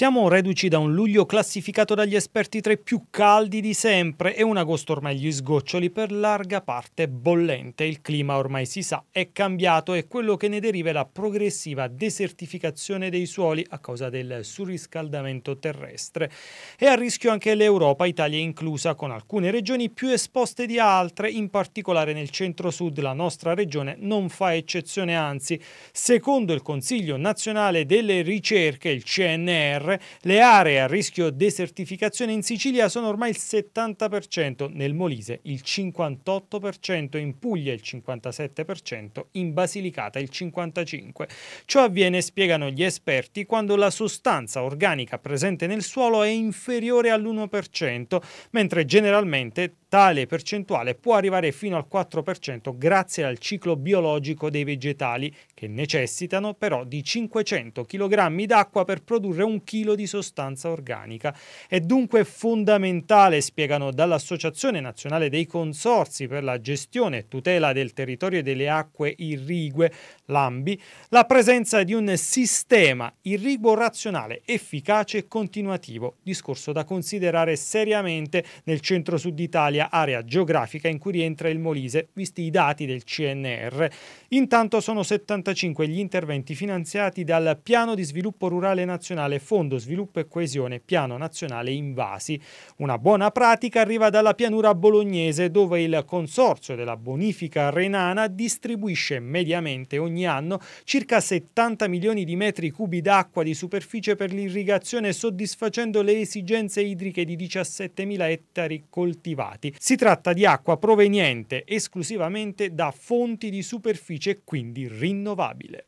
Siamo reduci da un luglio classificato dagli esperti tra i più caldi di sempre e un agosto ormai gli sgoccioli per larga parte bollente. Il clima ormai si sa è cambiato e quello che ne deriva è la progressiva desertificazione dei suoli a causa del surriscaldamento terrestre. È a rischio anche l'Europa, Italia inclusa, con alcune regioni più esposte di altre, in particolare nel centro-sud la nostra regione non fa eccezione, anzi, secondo il Consiglio nazionale delle ricerche, il CNR, PNR, le aree a rischio desertificazione in Sicilia sono ormai il 70%, nel Molise il 58%, in Puglia il 57%, in Basilicata il 55%. Ciò avviene, spiegano gli esperti, quando la sostanza organica presente nel suolo è inferiore all'1%, mentre generalmente Tale percentuale può arrivare fino al 4% grazie al ciclo biologico dei vegetali, che necessitano però di 500 kg d'acqua per produrre un chilo di sostanza organica. È dunque fondamentale, spiegano dall'Associazione Nazionale dei Consorzi per la gestione e tutela del territorio delle acque irrigue, l'AMBI, la presenza di un sistema irriguo razionale, efficace e continuativo, discorso da considerare seriamente nel centro-sud Italia dell'Italia, area geografica in cui rientra il Molise, visti i dati del CNR. Intanto sono 75 gli interventi finanziati dal Piano di Sviluppo Rurale Nazionale, Fondo Sviluppo e Coesione, Piano Nazionale Invasi. Una buona pratica arriva dalla pianura bolognese, dove il Consorzio della Bonifica Renana distribuisce mediamente ogni anno circa 70 milioni di metri cubi d'acqua di superficie per l'irrigazione soddisfacendo le esigenze idriche di 17.000 ettari coltivati. Si tratta di acqua proveniente esclusivamente da fonti di superficie quindi rinnovabile.